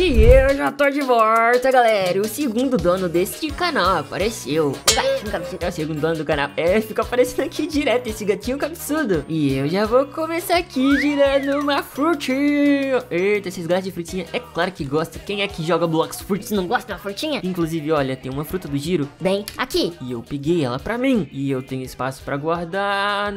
E eu já tô de volta, galera. O segundo dono deste canal apareceu. O gatinho cabeçudo é o segundo dono do canal. É, fica aparecendo aqui direto esse gatinho cabeçudo. E eu já vou começar aqui girando uma frutinha. Eita, vocês gostam de frutinha? É claro que gostam. Quem é que joga blocos frutos não gosta de uma frutinha? Inclusive, olha, tem uma fruta do giro. Bem, aqui. E eu peguei ela pra mim. E eu tenho espaço pra guardar...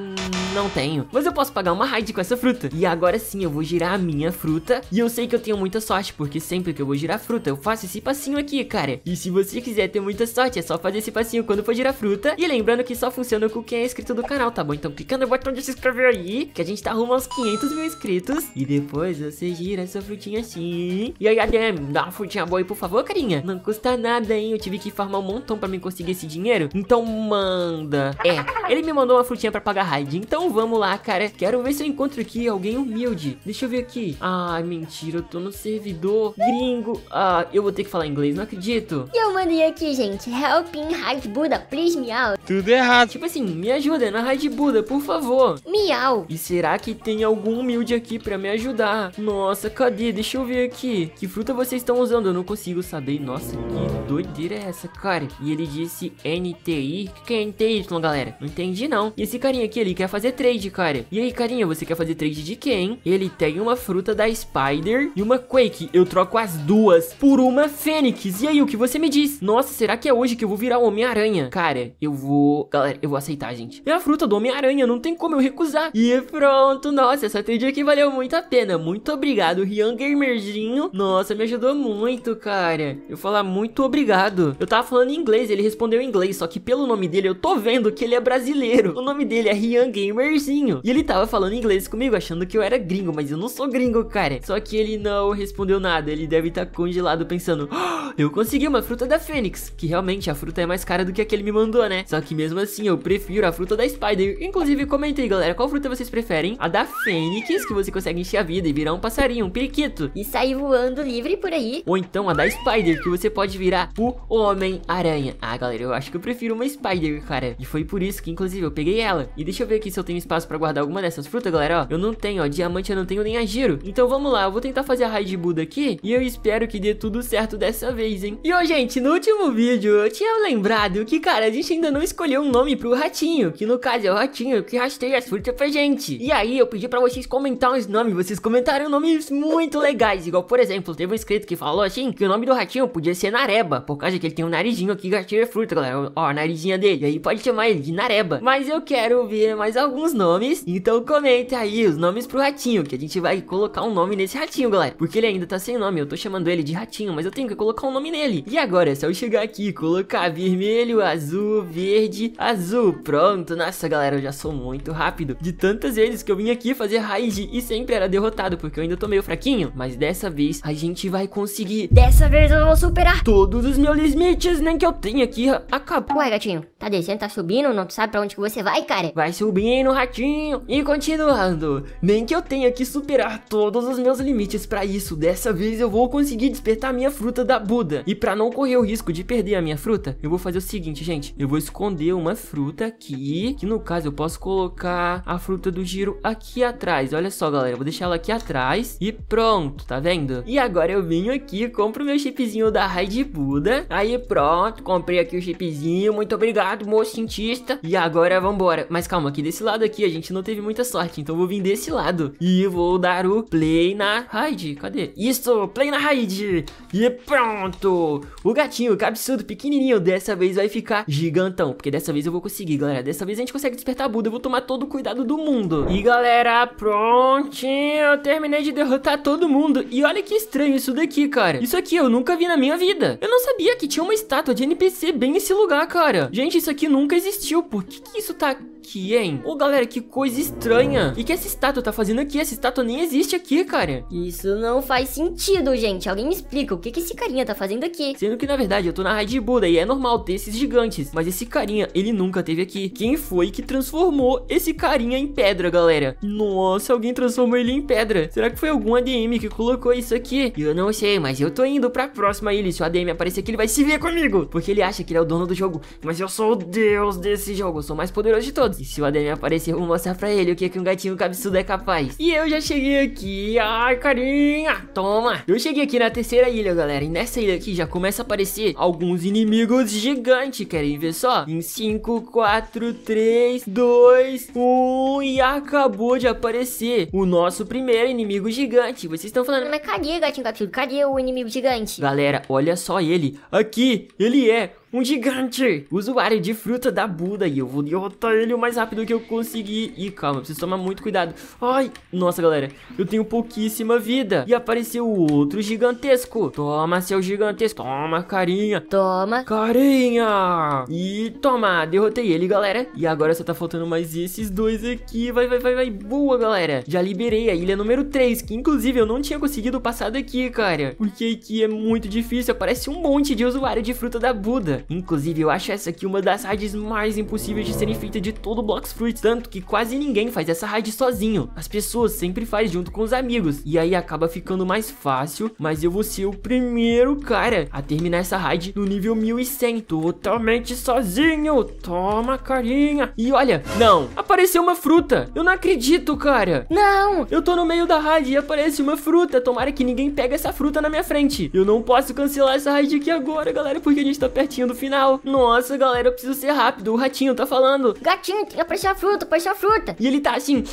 Não tenho. Mas eu posso pagar uma raid com essa fruta. E agora sim, eu vou girar a minha fruta. E eu sei que eu tenho muita sorte, porque sempre que eu vou girar fruta, eu faço esse passinho aqui, cara. E se você quiser ter muita sorte, é só fazer esse passinho quando for girar fruta. E lembrando que só funciona com quem é inscrito do canal, tá bom? Então clica no botão de se inscrever aí, que a gente tá rumo aos 500 mil inscritos. E depois você gira sua frutinha assim. E aí, Adem, dá uma frutinha boa aí, por favor, carinha. Não custa nada, hein? Eu tive que farmar um montão pra me conseguir esse dinheiro. Então manda. É, ele me mandou uma frutinha pra pagar raid. Então vamos lá, cara. Quero ver se eu encontro aqui alguém humilde. Deixa eu ver aqui. Ai, ah, mentira, eu tô no servidor gringo. Ah, eu vou ter que falar inglês, não acredito. E eu mandei aqui, gente. helping in Hide Buddha, please, miau. Tudo errado. Tipo assim, me ajuda na Hide Buddha, por favor. Miau. E será que tem algum humilde aqui pra me ajudar? Nossa, cadê? Deixa eu ver aqui. Que fruta vocês estão usando? Eu não consigo saber. Nossa, que doideira é essa, cara? E ele disse NTI. O que é NTY, galera? Não entendi, não. E esse carinha aqui, ele quer fazer trade, cara. E aí, carinha, você quer fazer trade de quem? Ele tem uma fruta da Spider e uma Quake. Eu troco troco as duas por uma Fênix. E aí, o que você me diz? Nossa, será que é hoje que eu vou virar Homem-Aranha? Cara, eu vou... Galera, eu vou aceitar, gente. É a fruta do Homem-Aranha, não tem como eu recusar. E pronto, nossa, essa trade aqui valeu muito a pena. Muito obrigado, Rian Gamerzinho. Nossa, me ajudou muito, cara. Eu falar muito obrigado. Eu tava falando em inglês, ele respondeu em inglês, só que pelo nome dele eu tô vendo que ele é brasileiro. O nome dele é Rian Gamerzinho. E ele tava falando inglês comigo, achando que eu era gringo, mas eu não sou gringo, cara. Só que ele não respondeu nada ele deve estar tá congelado pensando: oh, Eu consegui uma fruta da Fênix, que realmente a fruta é mais cara do que a que ele me mandou, né? Só que mesmo assim eu prefiro a fruta da Spider. Inclusive, comentei, galera, qual fruta vocês preferem? A da Fênix, que você consegue encher a vida e virar um passarinho, um periquito. E sair voando livre por aí. Ou então a da Spider, que você pode virar o Homem-Aranha. Ah, galera, eu acho que eu prefiro uma Spider, cara. E foi por isso que, inclusive, eu peguei ela. E deixa eu ver aqui se eu tenho espaço pra guardar alguma dessas frutas, galera, ó. Eu não tenho, ó, diamante eu não tenho nem a giro. Então vamos lá, eu vou tentar fazer a raid Buda aqui e eu espero que dê tudo certo dessa vez, hein? E, ó, gente, no último vídeo eu tinha lembrado que, cara, a gente ainda não escolheu um nome pro ratinho, que no caso é o ratinho que rasteia as frutas pra gente. E aí eu pedi pra vocês comentar uns nomes, vocês comentaram nomes muito legais, igual, por exemplo, teve um inscrito que falou assim, que o nome do ratinho podia ser Nareba, por causa que ele tem um narizinho aqui que rasteia fruta, galera, ó, a narizinha dele, aí pode chamar ele de Nareba. Mas eu quero ver mais alguns nomes, então comenta aí os nomes pro ratinho, que a gente vai colocar um nome nesse ratinho, galera, porque ele ainda tá sem nome nome, eu tô chamando ele de ratinho, mas eu tenho que colocar um nome nele. E agora é só eu chegar aqui, colocar vermelho, azul, verde, azul. Pronto, nossa galera, eu já sou muito rápido. De tantas vezes que eu vim aqui fazer raid e sempre era derrotado, porque eu ainda tô meio fraquinho. Mas dessa vez a gente vai conseguir. Dessa vez eu vou superar todos os meus limites, nem que eu tenha aqui. Acabou. Ué, gatinho, tá descendo, tá subindo, não sabe pra onde que você vai, cara? Vai subindo, ratinho. E continuando, nem que eu tenha que superar todos os meus limites pra isso. Dessa vez eu vou conseguir despertar a minha fruta da Buda. E para não correr o risco de perder a minha fruta, eu vou fazer o seguinte, gente. Eu vou esconder uma fruta aqui, que no caso eu posso colocar a fruta do giro aqui atrás. Olha só, galera, eu vou deixar ela aqui atrás e pronto, tá vendo? E agora eu venho aqui, compro meu chipzinho da Raid Buda. Aí pronto, comprei aqui o chipzinho. Muito obrigado, moço cientista. E agora vambora. Mas calma, aqui desse lado aqui a gente não teve muita sorte, então eu vou vir desse lado. E vou dar o play na Raid. Cadê? Isso, play na raid. E é pronto! O gatinho absurdo pequenininho, dessa vez vai ficar gigantão. Porque dessa vez eu vou conseguir, galera. Dessa vez a gente consegue despertar a Buda. Eu vou tomar todo o cuidado do mundo. E, galera, prontinho. Eu terminei de derrotar todo mundo. E olha que estranho isso daqui, cara. Isso aqui eu nunca vi na minha vida. Eu não sabia que tinha uma estátua de NPC bem nesse lugar, cara. Gente, isso aqui nunca existiu. Por que, que isso tá aqui, hein? Ô, oh, galera, que coisa estranha. O que, que essa estátua tá fazendo aqui? Essa estátua nem existe aqui, cara. Isso não faz sentido sentido, gente. Alguém me explica o que, que esse carinha tá fazendo aqui. Sendo que, na verdade, eu tô na raid de Buda e é normal ter esses gigantes. Mas esse carinha, ele nunca teve aqui. Quem foi que transformou esse carinha em pedra, galera? Nossa, alguém transformou ele em pedra. Será que foi algum ADM que colocou isso aqui? Eu não sei, mas eu tô indo pra próxima ilha. Se o ADM aparecer aqui, ele vai se ver comigo. Porque ele acha que ele é o dono do jogo. Mas eu sou o deus desse jogo. Eu sou o mais poderoso de todos. E se o ADM aparecer, eu vou mostrar pra ele o que, que um gatinho cabeçudo é capaz. E eu já cheguei aqui. Ai, carinha. Toma. Eu cheguei aqui na terceira ilha, galera, e nessa ilha aqui já começa a aparecer alguns inimigos gigantes, querem ver só? Em 5, 4, 3, 2, 1 e acabou de aparecer o nosso primeiro inimigo gigante. Vocês estão falando, mas cadê, gatinho gatinho? Cadê o inimigo gigante? Galera, olha só ele. Aqui, ele é um gigante! Usuário de fruta da Buda e eu vou derrotar ele o mais rápido que eu conseguir. E calma, preciso tomar muito cuidado. Ai, nossa galera, eu tenho pouquíssima vida. E apareceu outro gigantesco. Toma, seu gigantesco. Toma, carinha. Toma. Carinha! E toma, derrotei ele, galera. E agora só tá faltando mais esses dois aqui. Vai, vai, vai, vai. Boa, galera. Já liberei a ilha número 3, que inclusive eu não tinha conseguido passar daqui, cara. Porque aqui é muito difícil, aparece um monte de usuário de fruta da Buda. Inclusive, eu acho essa aqui uma das raids mais impossíveis de serem feitas de todo o Blocks Fruit, tanto que quase ninguém faz essa raid sozinho. As pessoas sempre fazem junto com os amigos, e aí acaba ficando mais fácil, mas eu vou ser o primeiro cara a terminar essa raid no nível 1100, totalmente sozinho. Toma, carinha. E olha, não, apareceu uma fruta. Eu não acredito, cara. Não, eu tô no meio da raid e aparece uma fruta. Tomara que ninguém pegue essa fruta na minha frente. Eu não posso cancelar essa raid aqui agora, galera, porque a gente tá pertinho do no final. Nossa, galera, eu preciso ser rápido. O ratinho tá falando. Gatinho, tira pra achar fruta, apreciar a fruta. E ele tá assim,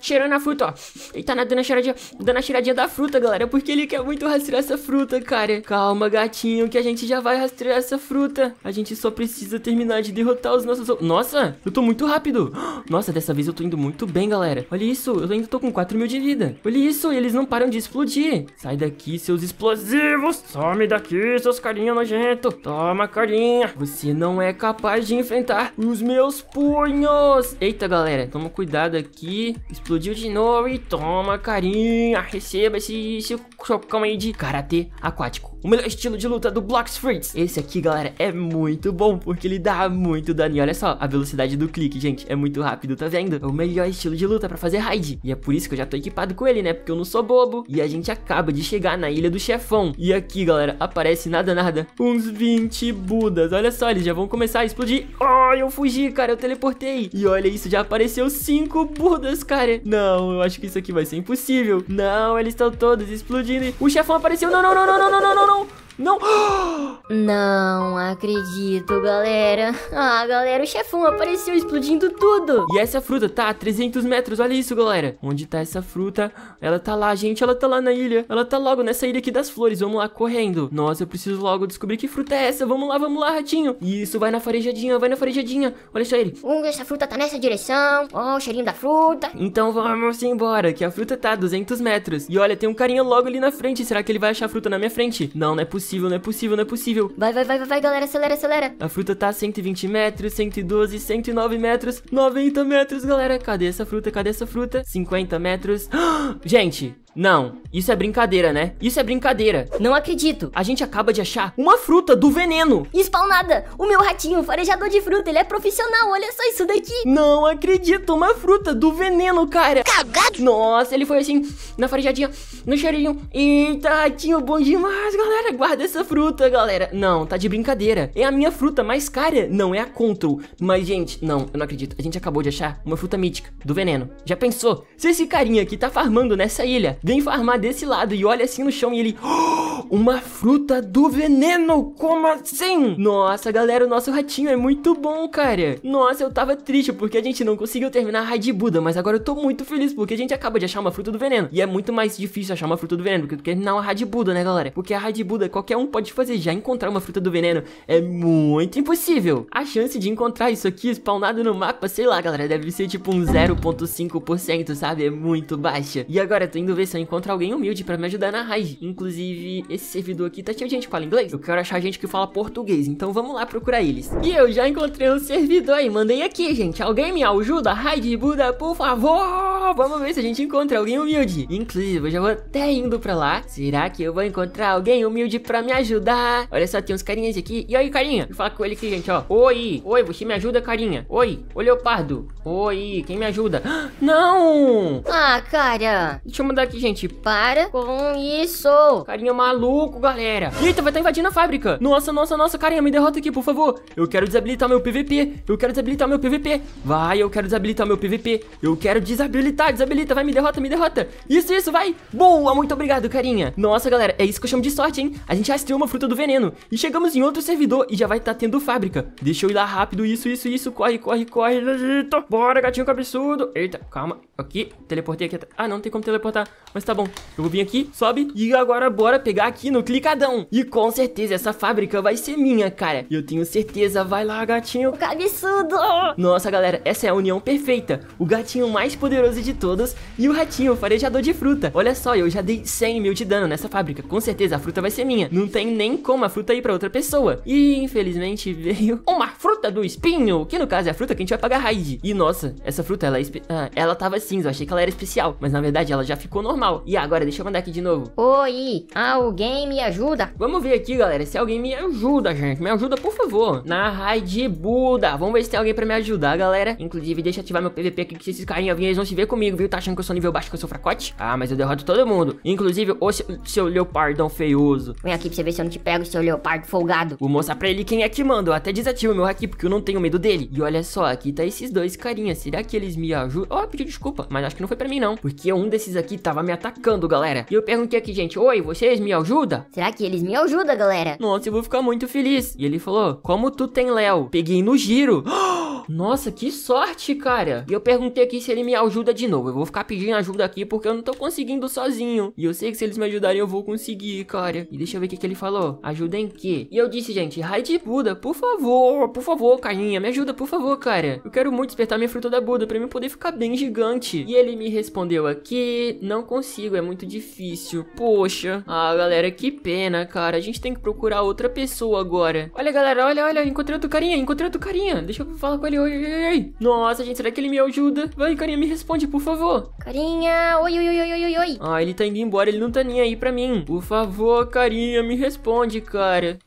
cheirando a fruta, ó. Ele tá dando a cheiradinha, dando a cheiradinha da fruta, galera. Porque ele quer muito rastrear essa fruta, cara. Calma, gatinho, que a gente já vai rastrear essa fruta. A gente só precisa terminar de derrotar os nossos... Nossa, eu tô muito rápido. Nossa, dessa vez eu tô indo muito bem, galera. Olha isso, eu ainda tô com 4 mil de vida. Olha isso, eles não param de explodir. Sai daqui, seus explosivos. Some daqui, seus carinha nojento. Toma, carinha minha. Você não é capaz de enfrentar os meus punhos. Eita, galera. Toma cuidado aqui. Explodiu de novo. E toma, carinha. Receba esse, esse chocão aí de karatê aquático o melhor estilo de luta do Blocks Fruits. Esse aqui, galera, é muito bom, porque ele dá muito dano. E olha só, a velocidade do clique, gente, é muito rápido, tá vendo? É o melhor estilo de luta pra fazer raid. E é por isso que eu já tô equipado com ele, né? Porque eu não sou bobo. E a gente acaba de chegar na Ilha do Chefão. E aqui, galera, aparece nada, nada, uns 20 Budas. Olha só, eles já vão começar a explodir. Oh! eu fugi, cara, eu teleportei. E olha isso, já apareceu cinco Budas, cara. Não, eu acho que isso aqui vai ser impossível. Não, eles estão todos explodindo. O chefão apareceu. Não, não, não, não, não, não, não, não. Não! Não acredito, galera. Ah, galera, o chefão apareceu explodindo tudo. E essa fruta tá a 300 metros, olha isso, galera. Onde tá essa fruta? Ela tá lá, gente, ela tá lá na ilha. Ela tá logo nessa ilha aqui das flores, vamos lá, correndo. Nossa, eu preciso logo descobrir que fruta é essa. Vamos lá, vamos lá, ratinho. Isso, vai na farejadinha, vai na farejadinha. Olha só ele. Hum, essa fruta tá nessa direção. Ó, oh, o cheirinho da fruta. Então vamos embora, que a fruta tá a 200 metros. E olha, tem um carinha logo ali na frente. Será que ele vai achar a fruta na minha frente? Não, não é possível possível, não é possível, não é possível. Vai, vai, vai, vai, vai, galera, acelera, acelera. A fruta tá 120 metros, 112, 109 metros, 90 metros, galera. Cadê essa fruta? Cadê essa fruta? 50 metros. Gente, não, isso é brincadeira, né? Isso é brincadeira. Não acredito. A gente acaba de achar uma fruta do veneno. Spawnada, o meu ratinho, farejador de fruta, ele é profissional, olha só isso daqui. Não acredito, uma fruta do veneno, cara. Cagado. Nossa, ele foi assim, na farejadinha, no cheirinho. Eita, tá, ratinho, bom demais, galera. Guarda essa fruta, galera. Não, tá de brincadeira. É a minha fruta mais cara, não é a Control. Mas, gente, não, eu não acredito. A gente acabou de achar uma fruta mítica do veneno. Já pensou? Se esse carinha aqui tá farmando nessa ilha, vem farmar desse lado e olha assim no chão e ele... Oh, uma fruta do veneno, como assim? Nossa, galera, o nosso ratinho é muito bom, cara. Nossa, eu tava triste porque a gente não conseguiu terminar a Raid Buda, mas agora eu tô muito feliz porque a gente acaba de achar uma fruta do veneno. E é muito mais difícil achar uma fruta do veneno do que terminar uma Raid Buda, né, galera? Porque a Raid Buda qualquer um pode fazer, já encontrar uma fruta do veneno é muito impossível. A chance de encontrar isso aqui spawnado no mapa, sei lá, galera, deve ser tipo um 0.5%, sabe? É muito baixa. E agora, tô indo ver se se eu encontro alguém humilde para me ajudar na raid. Inclusive, esse servidor aqui tá cheio de gente que fala inglês. Eu quero achar gente que fala português, então vamos lá procurar eles. E eu já encontrei um servidor aí, mandei aqui, gente. Alguém me ajuda? Raid Buda, por favor! Vamos ver se a gente encontra alguém humilde. Inclusive, eu já vou até indo pra lá. Será que eu vou encontrar alguém humilde pra me ajudar? Olha só, tem uns carinhas aqui. E aí, carinha? Vou falar com ele aqui, gente, ó. Oi, oi, você me ajuda, carinha? Oi, ô leopardo. Oi, quem me ajuda? Não! Ah, cara. Deixa eu mandar aqui gente. Para com isso. Carinha maluco, galera. Eita, vai estar tá invadindo a fábrica. Nossa, nossa, nossa. Carinha, me derrota aqui, por favor. Eu quero desabilitar meu PVP. Eu quero desabilitar meu PVP. Vai, eu quero desabilitar meu PVP. Eu quero desabilitar, desabilita. Vai, me derrota, me derrota. Isso, isso, vai. Boa, muito obrigado, carinha. Nossa, galera, é isso que eu chamo de sorte, hein? A gente rastreou uma fruta do veneno. E chegamos em outro servidor e já vai estar tá tendo fábrica. Deixa eu ir lá rápido. Isso, isso, isso. Corre, corre, corre. bora, gatinho cabeçudo. Eita, calma. Aqui, teleportei aqui. Ah, não tem como teleportar mas tá bom. Eu vou vir aqui, sobe. E agora bora pegar aqui no clicadão. E com certeza essa fábrica vai ser minha, cara. Eu tenho certeza. Vai lá, gatinho. Cabeçudo. Nossa, galera, essa é a união perfeita. O gatinho mais poderoso de todos e o ratinho, o farejador de fruta. Olha só, eu já dei 100 mil de dano nessa fábrica. Com certeza a fruta vai ser minha. Não tem nem como a fruta ir pra outra pessoa. E infelizmente veio uma fruta do espinho, que no caso é a fruta que a gente vai pagar raid. E nossa, essa fruta, ela, é ah, ela tava cinza. Eu achei que ela era especial, mas na verdade ela já ficou normal. E agora, deixa eu mandar aqui de novo. Oi, alguém me ajuda? Vamos ver aqui, galera, se alguém me ajuda, gente. Me ajuda, por favor. Na raid Buda. Vamos ver se tem alguém pra me ajudar, galera. Inclusive, deixa eu ativar meu PVP aqui, que se esses carinhas eles vão se ver comigo, viu? Tá achando que eu sou nível baixo, que eu sou fracote? Ah, mas eu derroto todo mundo. Inclusive, o seu, seu leopardão feioso. Vem aqui pra você ver se eu não te pego, seu leopardo folgado. Vou mostrar pra ele quem é que manda. Eu até desativo meu aqui, porque eu não tenho medo dele. E olha só, aqui tá esses dois carinhas. Será que eles me ajudam? Ó, oh, pedi desculpa, mas acho que não foi pra mim, não. Porque um desses aqui tava me me atacando, galera. E eu perguntei aqui, gente, oi, vocês me ajudam? Será que eles me ajudam, galera? Nossa, eu vou ficar muito feliz. E ele falou, como tu tem Léo? Peguei no giro. Ah! Nossa, que sorte, cara. E eu perguntei aqui se ele me ajuda de novo. Eu vou ficar pedindo ajuda aqui porque eu não tô conseguindo sozinho. E eu sei que se eles me ajudarem, eu vou conseguir, cara. E deixa eu ver o que, que ele falou. Ajuda em quê? E eu disse, gente, Raid Buda, por favor, por favor, carinha, me ajuda, por favor, cara. Eu quero muito despertar minha fruta da Buda pra mim poder ficar bem gigante. E ele me respondeu aqui, não consigo, é muito difícil. Poxa. Ah, galera, que pena, cara. A gente tem que procurar outra pessoa agora. Olha, galera, olha, olha, encontrei outro carinha, encontrei outro carinha. Deixa eu falar com ele oi, oi, oi. Nossa, gente, será que ele me ajuda? Vai, carinha, me responde, por favor. Carinha, oi, oi, oi, oi, oi, oi. Ah, ele tá indo embora, ele não tá nem aí pra mim. Por favor, carinha, me responde, cara.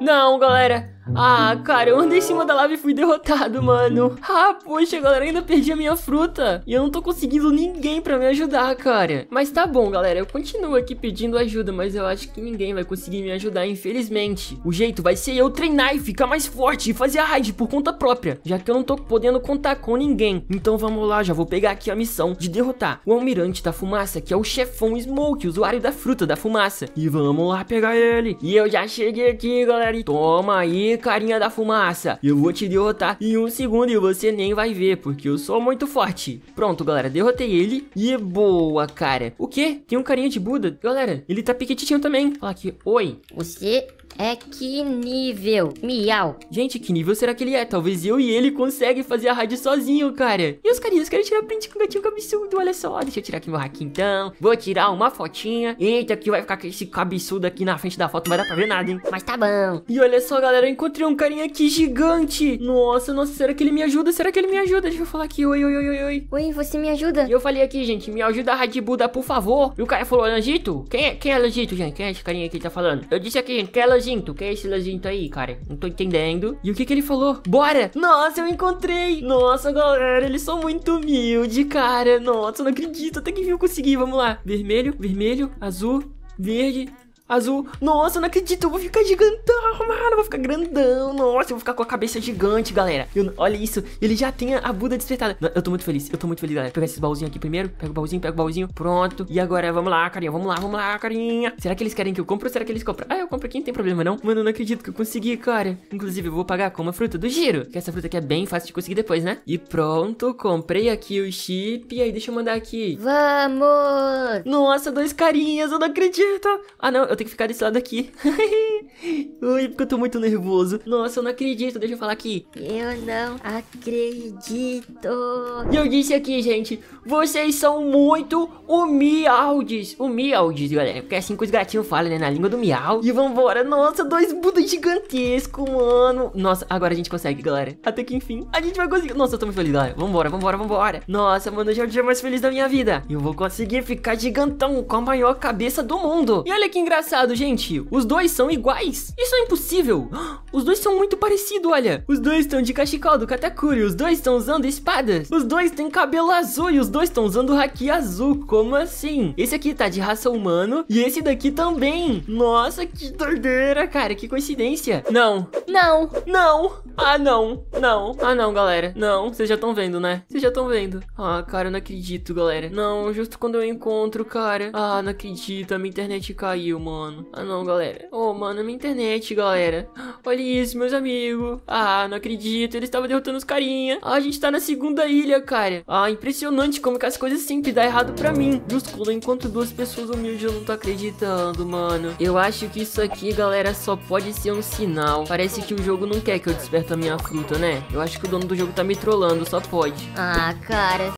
Não, galera, ah, cara, eu andei em cima da lava e fui derrotado, mano. Ah, poxa, galera, ainda perdi a minha fruta. E eu não tô conseguindo ninguém pra me ajudar, cara. Mas tá bom, galera, eu continuo aqui pedindo ajuda, mas eu acho que ninguém vai conseguir me ajudar, infelizmente. O jeito vai ser eu treinar e ficar mais forte e fazer a raid por conta própria, já que eu não tô podendo contar com ninguém. Então vamos lá, já vou pegar aqui a missão de derrotar o Almirante da Fumaça, que é o chefão Smoke, usuário da fruta da fumaça. E vamos lá pegar ele. E eu já cheguei aqui, galera. E toma aí, carinha da fumaça. Eu vou te derrotar em um segundo e você nem vai ver, porque eu sou muito forte. Pronto, galera, derrotei ele. E é boa, cara. O quê? Tem um carinha de Buda? Galera, ele tá piquititinho também. Fala aqui, oi. Você é que nível, miau. Gente, que nível será que ele é? Talvez eu e ele consegue fazer a rádio sozinho, cara. E os carinhas querem tirar print com o gatinho cabeçudo, olha só. Deixa eu tirar aqui meu hack então. Vou tirar uma fotinha. Eita, que vai ficar esse cabeçudo aqui na frente da foto, não vai dar pra ver nada, hein. Mas tá bom. E olha só, galera, eu encontrei um carinha aqui gigante. Nossa, nossa, será que ele me ajuda? Será que ele me ajuda? Deixa eu falar aqui, oi, oi, oi, oi, oi. Oi, você me ajuda? E eu falei aqui, gente, me ajuda a Rádio Buda, por favor. E o cara falou, Langito? Quem é, quem é Langito, gente? Quem é esse carinha aqui que tá falando? Eu disse aqui, gente, que é Langito? laginto? O que é esse laginto aí, cara? Não tô entendendo. E o que que ele falou? Bora! Nossa, eu encontrei! Nossa, galera, eles são muito humildes, cara. Nossa, eu não acredito. Até que eu consegui, vamos lá. Vermelho, vermelho, azul, verde, azul. Nossa, eu não acredito, eu vou ficar gigantão, mano. Eu vou ficar grandão. Nossa, eu vou ficar com a cabeça gigante, galera. Eu, olha isso, ele já tem a Buda despertada. Eu tô muito feliz, eu tô muito feliz, galera. Vou pegar esses baúzinhos aqui primeiro. Pega o baúzinho, pega o baúzinho. Pronto. E agora, vamos lá, carinha. Vamos lá, vamos lá, carinha. Será que eles querem que eu compre ou será que eles compram? Ah, eu compro aqui, não tem problema não. Mano, eu não acredito que eu consegui, cara. Inclusive, eu vou pagar com uma fruta do giro. Que essa fruta aqui é bem fácil de conseguir depois, né? E pronto, comprei aqui o chip. E aí, deixa eu mandar aqui. Vamos! Nossa, dois carinhas, eu não acredito. Ah, não, eu tenho que ficar desse lado aqui. Ui, porque eu tô muito nervoso. Nossa, eu não acredito. Deixa eu falar aqui. Eu não acredito. E eu disse aqui, gente. Vocês são muito humildes. Humildes, galera. Porque é assim que os gatinhos falam, né? Na língua do miau. E vambora. Nossa, dois budas gigantescos, mano. Nossa, agora a gente consegue, galera. Até que enfim, a gente vai conseguir. Nossa, eu tô muito feliz, galera. Vambora, vambora, vambora. Nossa, mano, eu é o dia mais feliz da minha vida. Eu vou conseguir ficar gigantão com a maior cabeça do mundo. E olha que engraçado, gente. Os dois são iguais iguais. Isso é impossível. Os dois são muito parecidos, olha. Os dois estão de cachecol do Katakuri. Os dois estão usando espadas. Os dois têm cabelo azul e os dois estão usando haki azul. Como assim? Esse aqui tá de raça humano e esse daqui também. Nossa, que doideira, cara. Que coincidência. Não. Não. Não. Ah, não. Não. Ah, não, galera. Não. Vocês já estão vendo, né? Vocês já estão vendo. Ah, cara, eu não acredito, galera. Não, justo quando eu encontro, cara. Ah, não acredito. A minha internet caiu, mano. Ah, não, galera. Oh, mano, minha internet, galera. Olha isso, meus amigos. Ah, não acredito. Ele estava derrotando os carinha. Ah, a gente tá na segunda ilha, cara. Ah, impressionante como que as coisas sempre dá errado pra mim. justo enquanto duas pessoas humildes eu não tô acreditando, mano. Eu acho que isso aqui, galera, só pode ser um sinal. Parece que o jogo não quer que eu desperto a minha fruta, né? Eu acho que o dono do jogo tá me trollando, só pode. Ah, cara...